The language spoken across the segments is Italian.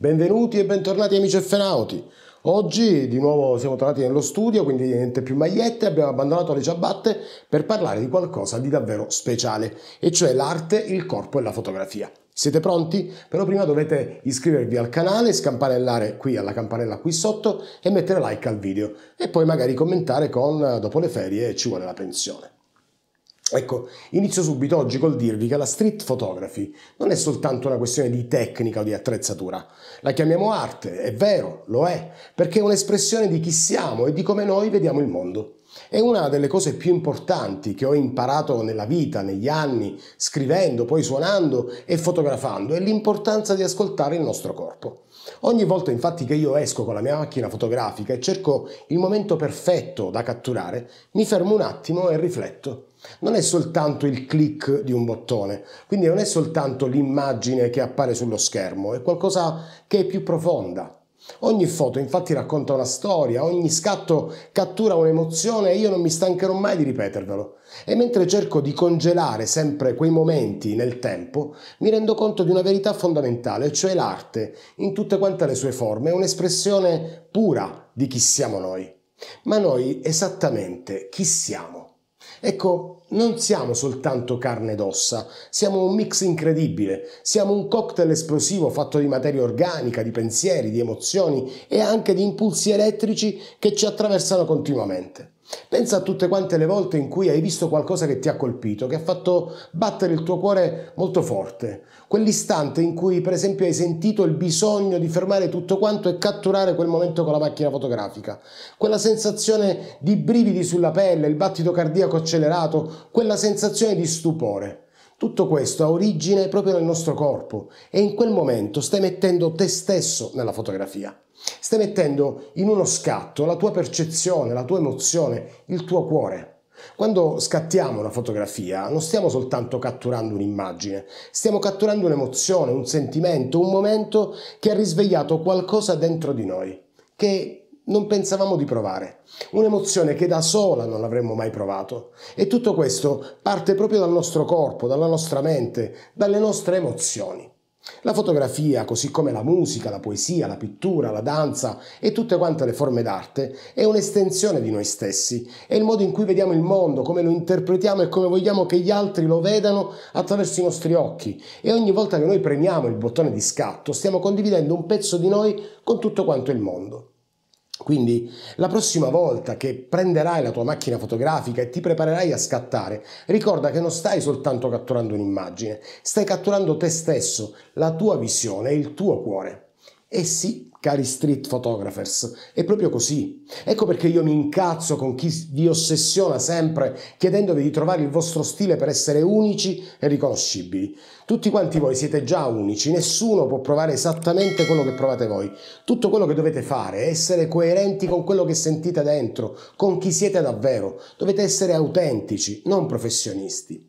Benvenuti e bentornati amici effenauti. Oggi di nuovo siamo tornati nello studio, quindi niente più magliette, abbiamo abbandonato le ciabatte per parlare di qualcosa di davvero speciale, e cioè l'arte, il corpo e la fotografia. Siete pronti? Però prima dovete iscrivervi al canale, scampanellare qui alla campanella qui sotto e mettere like al video e poi magari commentare con dopo le ferie ci vuole la pensione. Ecco, inizio subito oggi col dirvi che la street photography non è soltanto una questione di tecnica o di attrezzatura. La chiamiamo arte, è vero, lo è, perché è un'espressione di chi siamo e di come noi vediamo il mondo. È una delle cose più importanti che ho imparato nella vita, negli anni, scrivendo, poi suonando e fotografando, è l'importanza di ascoltare il nostro corpo. Ogni volta infatti che io esco con la mia macchina fotografica e cerco il momento perfetto da catturare, mi fermo un attimo e rifletto non è soltanto il click di un bottone, quindi non è soltanto l'immagine che appare sullo schermo, è qualcosa che è più profonda. Ogni foto infatti racconta una storia, ogni scatto cattura un'emozione e io non mi stancherò mai di ripetervelo. E mentre cerco di congelare sempre quei momenti nel tempo, mi rendo conto di una verità fondamentale, cioè l'arte, in tutte quante le sue forme, è un'espressione pura di chi siamo noi. Ma noi esattamente chi siamo? Ecco, non siamo soltanto carne ed ossa, siamo un mix incredibile, siamo un cocktail esplosivo fatto di materia organica, di pensieri, di emozioni e anche di impulsi elettrici che ci attraversano continuamente. Pensa a tutte quante le volte in cui hai visto qualcosa che ti ha colpito, che ha fatto battere il tuo cuore molto forte. Quell'istante in cui, per esempio, hai sentito il bisogno di fermare tutto quanto e catturare quel momento con la macchina fotografica. Quella sensazione di brividi sulla pelle, il battito cardiaco accelerato, quella sensazione di stupore. Tutto questo ha origine proprio nel nostro corpo e in quel momento stai mettendo te stesso nella fotografia. Stai mettendo in uno scatto la tua percezione, la tua emozione, il tuo cuore. Quando scattiamo una fotografia non stiamo soltanto catturando un'immagine, stiamo catturando un'emozione, un sentimento, un momento che ha risvegliato qualcosa dentro di noi, che non pensavamo di provare, un'emozione che da sola non avremmo mai provato. E tutto questo parte proprio dal nostro corpo, dalla nostra mente, dalle nostre emozioni. La fotografia, così come la musica, la poesia, la pittura, la danza e tutte quante le forme d'arte, è un'estensione di noi stessi, è il modo in cui vediamo il mondo, come lo interpretiamo e come vogliamo che gli altri lo vedano attraverso i nostri occhi e ogni volta che noi premiamo il bottone di scatto stiamo condividendo un pezzo di noi con tutto quanto il mondo. Quindi la prossima volta che prenderai la tua macchina fotografica e ti preparerai a scattare, ricorda che non stai soltanto catturando un'immagine, stai catturando te stesso, la tua visione, il tuo cuore. E sì, cari street photographers. È proprio così. Ecco perché io mi incazzo con chi vi ossessiona sempre chiedendovi di trovare il vostro stile per essere unici e riconoscibili. Tutti quanti voi siete già unici, nessuno può provare esattamente quello che provate voi. Tutto quello che dovete fare è essere coerenti con quello che sentite dentro, con chi siete davvero. Dovete essere autentici, non professionisti.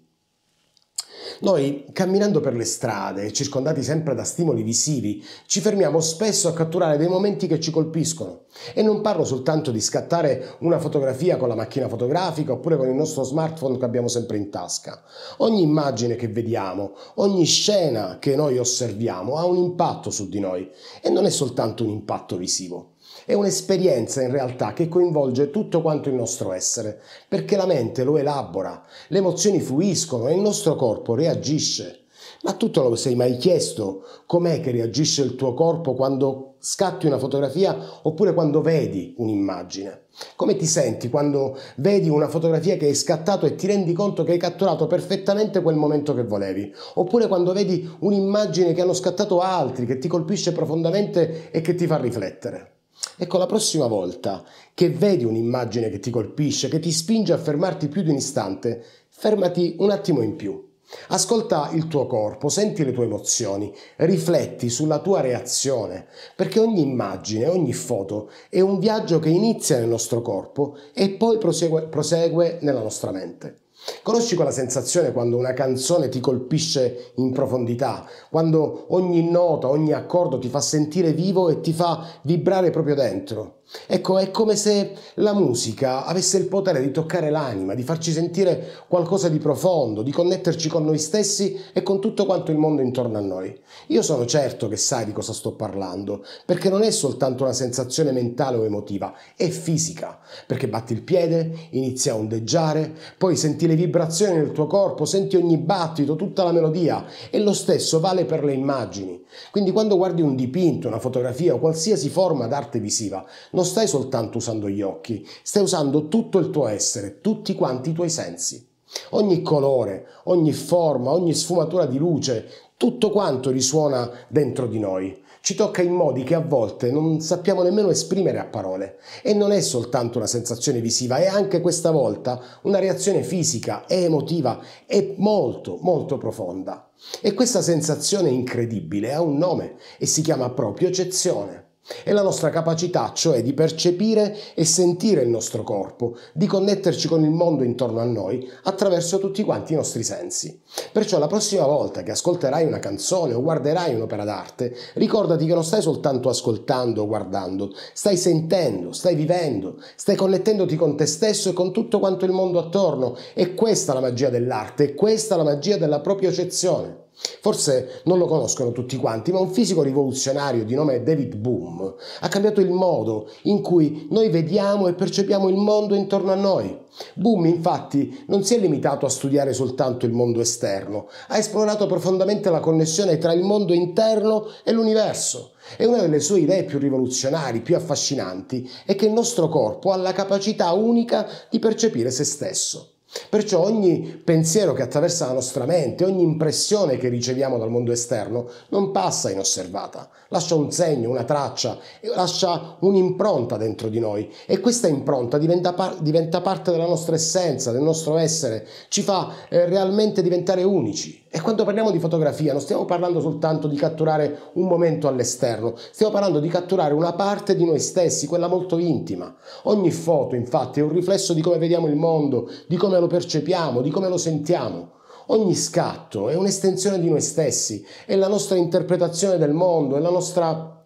Noi, camminando per le strade, circondati sempre da stimoli visivi, ci fermiamo spesso a catturare dei momenti che ci colpiscono. E non parlo soltanto di scattare una fotografia con la macchina fotografica oppure con il nostro smartphone che abbiamo sempre in tasca. Ogni immagine che vediamo, ogni scena che noi osserviamo ha un impatto su di noi e non è soltanto un impatto visivo. È un'esperienza in realtà che coinvolge tutto quanto il nostro essere, perché la mente lo elabora, le emozioni fluiscono e il nostro corpo reagisce. Ma tu te lo sei mai chiesto com'è che reagisce il tuo corpo quando scatti una fotografia oppure quando vedi un'immagine? Come ti senti quando vedi una fotografia che hai scattato e ti rendi conto che hai catturato perfettamente quel momento che volevi? Oppure quando vedi un'immagine che hanno scattato altri, che ti colpisce profondamente e che ti fa riflettere? Ecco, la prossima volta che vedi un'immagine che ti colpisce, che ti spinge a fermarti più di un istante, fermati un attimo in più. Ascolta il tuo corpo, senti le tue emozioni, rifletti sulla tua reazione, perché ogni immagine, ogni foto è un viaggio che inizia nel nostro corpo e poi prosegue, prosegue nella nostra mente. Conosci quella sensazione quando una canzone ti colpisce in profondità, quando ogni nota, ogni accordo ti fa sentire vivo e ti fa vibrare proprio dentro? Ecco, è come se la musica avesse il potere di toccare l'anima, di farci sentire qualcosa di profondo, di connetterci con noi stessi e con tutto quanto il mondo intorno a noi. Io sono certo che sai di cosa sto parlando, perché non è soltanto una sensazione mentale o emotiva, è fisica, perché batti il piede, inizi a ondeggiare, poi senti le vibrazioni del tuo corpo, senti ogni battito, tutta la melodia e lo stesso vale per le immagini. Quindi quando guardi un dipinto, una fotografia o qualsiasi forma d'arte visiva, non stai soltanto usando gli occhi, stai usando tutto il tuo essere, tutti quanti i tuoi sensi. Ogni colore, ogni forma, ogni sfumatura di luce, tutto quanto risuona dentro di noi ci tocca in modi che a volte non sappiamo nemmeno esprimere a parole. E non è soltanto una sensazione visiva, è anche questa volta una reazione fisica e emotiva e molto, molto profonda. E questa sensazione incredibile ha un nome e si chiama proprio eccezione. È la nostra capacità, cioè, di percepire e sentire il nostro corpo, di connetterci con il mondo intorno a noi attraverso tutti quanti i nostri sensi. Perciò la prossima volta che ascolterai una canzone o guarderai un'opera d'arte, ricordati che non stai soltanto ascoltando o guardando, stai sentendo, stai vivendo, stai connettendoti con te stesso e con tutto quanto il mondo attorno. E questa è la magia dell'arte, è questa la magia della propria eccezione. Forse non lo conoscono tutti quanti, ma un fisico rivoluzionario di nome David Boom ha cambiato il modo in cui noi vediamo e percepiamo il mondo intorno a noi. Boom infatti non si è limitato a studiare soltanto il mondo esterno, ha esplorato profondamente la connessione tra il mondo interno e l'universo. E una delle sue idee più rivoluzionari, più affascinanti, è che il nostro corpo ha la capacità unica di percepire se stesso. Perciò ogni pensiero che attraversa la nostra mente, ogni impressione che riceviamo dal mondo esterno non passa inosservata, lascia un segno, una traccia, lascia un'impronta dentro di noi e questa impronta diventa, par- diventa parte della nostra essenza, del nostro essere, ci fa eh, realmente diventare unici. E quando parliamo di fotografia non stiamo parlando soltanto di catturare un momento all'esterno, stiamo parlando di catturare una parte di noi stessi, quella molto intima. Ogni foto infatti è un riflesso di come vediamo il mondo, di come lo percepiamo, di come lo sentiamo. Ogni scatto è un'estensione di noi stessi, è la nostra interpretazione del mondo, è la nostra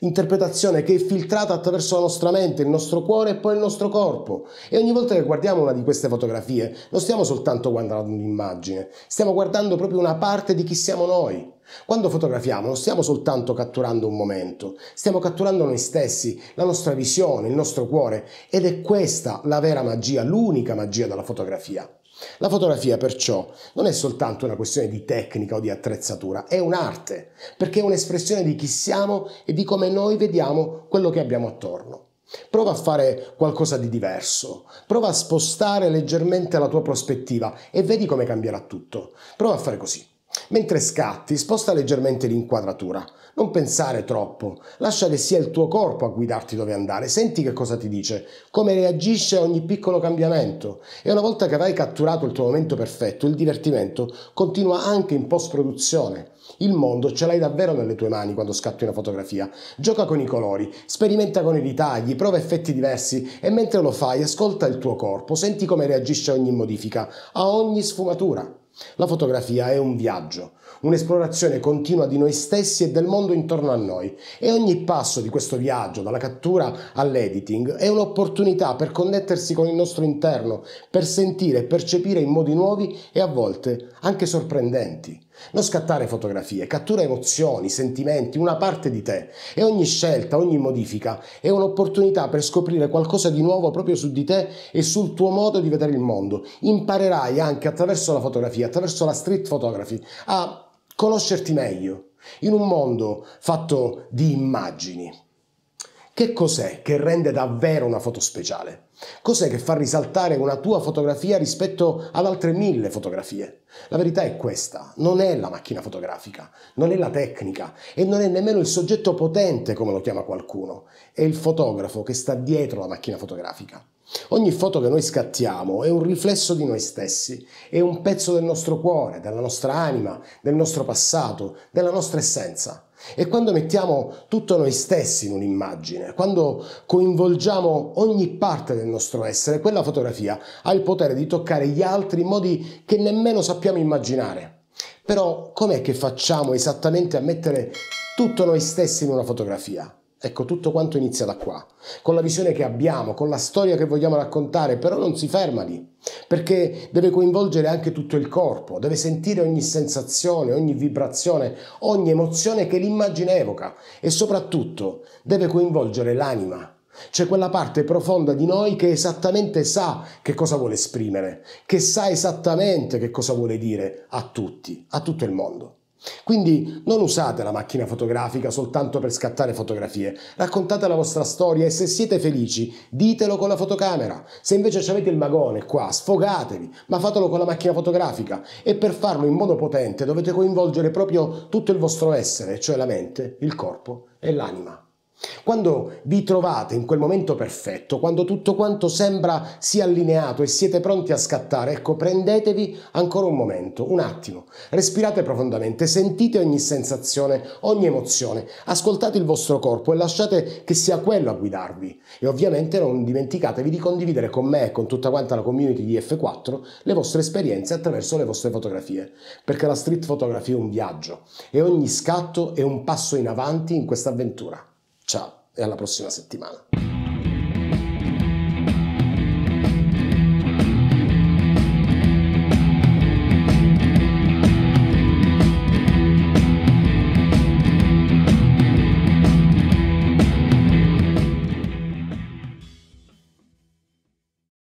interpretazione che è filtrata attraverso la nostra mente, il nostro cuore e poi il nostro corpo. E ogni volta che guardiamo una di queste fotografie non stiamo soltanto guardando un'immagine, stiamo guardando proprio una parte di chi siamo noi. Quando fotografiamo non stiamo soltanto catturando un momento, stiamo catturando noi stessi, la nostra visione, il nostro cuore ed è questa la vera magia, l'unica magia della fotografia. La fotografia perciò non è soltanto una questione di tecnica o di attrezzatura, è un'arte, perché è un'espressione di chi siamo e di come noi vediamo quello che abbiamo attorno. Prova a fare qualcosa di diverso, prova a spostare leggermente la tua prospettiva e vedi come cambierà tutto. Prova a fare così. Mentre scatti, sposta leggermente l'inquadratura. Non pensare troppo, lascia che sia il tuo corpo a guidarti dove andare, senti che cosa ti dice, come reagisce a ogni piccolo cambiamento. E una volta che avrai catturato il tuo momento perfetto, il divertimento continua anche in post-produzione. Il mondo ce l'hai davvero nelle tue mani quando scatti una fotografia. Gioca con i colori, sperimenta con i ritagli, prova effetti diversi e mentre lo fai ascolta il tuo corpo, senti come reagisce a ogni modifica, a ogni sfumatura. La fotografia è un viaggio, un'esplorazione continua di noi stessi e del mondo intorno a noi e ogni passo di questo viaggio, dalla cattura all'editing, è un'opportunità per connettersi con il nostro interno, per sentire e percepire in modi nuovi e a volte anche sorprendenti. Non scattare fotografie, cattura emozioni, sentimenti, una parte di te e ogni scelta, ogni modifica è un'opportunità per scoprire qualcosa di nuovo proprio su di te e sul tuo modo di vedere il mondo. Imparerai anche attraverso la fotografia, attraverso la street photography, a conoscerti meglio in un mondo fatto di immagini. Che cos'è che rende davvero una foto speciale? Cos'è che fa risaltare una tua fotografia rispetto ad altre mille fotografie? La verità è questa, non è la macchina fotografica, non è la tecnica e non è nemmeno il soggetto potente come lo chiama qualcuno, è il fotografo che sta dietro la macchina fotografica. Ogni foto che noi scattiamo è un riflesso di noi stessi, è un pezzo del nostro cuore, della nostra anima, del nostro passato, della nostra essenza. E quando mettiamo tutto noi stessi in un'immagine, quando coinvolgiamo ogni parte del nostro essere, quella fotografia ha il potere di toccare gli altri in modi che nemmeno sappiamo immaginare. Però com'è che facciamo esattamente a mettere tutto noi stessi in una fotografia? Ecco, tutto quanto inizia da qua, con la visione che abbiamo, con la storia che vogliamo raccontare, però non si ferma lì, perché deve coinvolgere anche tutto il corpo, deve sentire ogni sensazione, ogni vibrazione, ogni emozione che l'immagine evoca e soprattutto deve coinvolgere l'anima. cioè quella parte profonda di noi che esattamente sa che cosa vuole esprimere, che sa esattamente che cosa vuole dire a tutti, a tutto il mondo. Quindi non usate la macchina fotografica soltanto per scattare fotografie, raccontate la vostra storia e se siete felici ditelo con la fotocamera, se invece avete il magone qua sfogatevi, ma fatelo con la macchina fotografica e per farlo in modo potente dovete coinvolgere proprio tutto il vostro essere, cioè la mente, il corpo e l'anima. Quando vi trovate in quel momento perfetto, quando tutto quanto sembra sia allineato e siete pronti a scattare, ecco, prendetevi ancora un momento, un attimo, respirate profondamente, sentite ogni sensazione, ogni emozione, ascoltate il vostro corpo e lasciate che sia quello a guidarvi. E ovviamente non dimenticatevi di condividere con me e con tutta quanta la community di F4 le vostre esperienze attraverso le vostre fotografie, perché la street photography è un viaggio e ogni scatto è un passo in avanti in questa avventura. Ciao e alla prossima settimana.